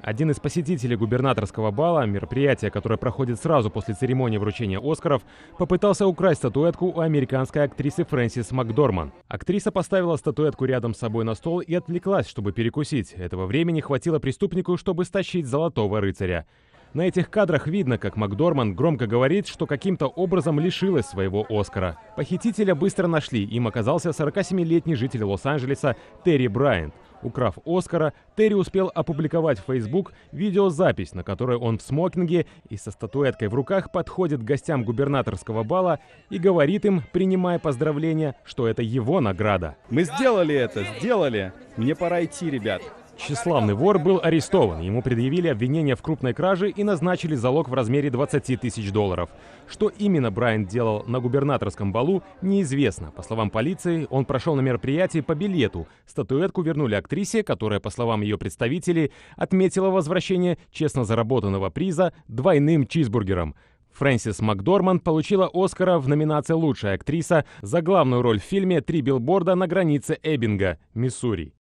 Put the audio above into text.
Один из посетителей губернаторского бала, мероприятие, которое проходит сразу после церемонии вручения «Оскаров», попытался украсть статуэтку у американской актрисы Фрэнсис Макдорман. Актриса поставила статуэтку рядом с собой на стол и отвлеклась, чтобы перекусить. Этого времени хватило преступнику, чтобы стащить золотого рыцаря. На этих кадрах видно, как Макдорман громко говорит, что каким-то образом лишилась своего Оскара. Похитителя быстро нашли, им оказался 47-летний житель Лос-Анджелеса Терри Брайант – Украв Оскара, Терри успел опубликовать в Facebook видеозапись, на которой он в смокинге и со статуэткой в руках подходит к гостям губернаторского бала и говорит им, принимая поздравления, что это его награда. «Мы сделали это, сделали! Мне пора идти, ребят!» Тщеславный вор был арестован, ему предъявили обвинение в крупной краже и назначили залог в размере 20 тысяч долларов. Что именно Брайан делал на губернаторском балу, неизвестно. По словам полиции, он прошел на мероприятии по билету. Статуэтку вернули актрисе, которая, по словам ее представителей, отметила возвращение честно заработанного приза двойным чизбургером. Фрэнсис Макдорман получила Оскара в номинации «Лучшая актриса» за главную роль в фильме «Три билборда на границе Эббинга, Миссури».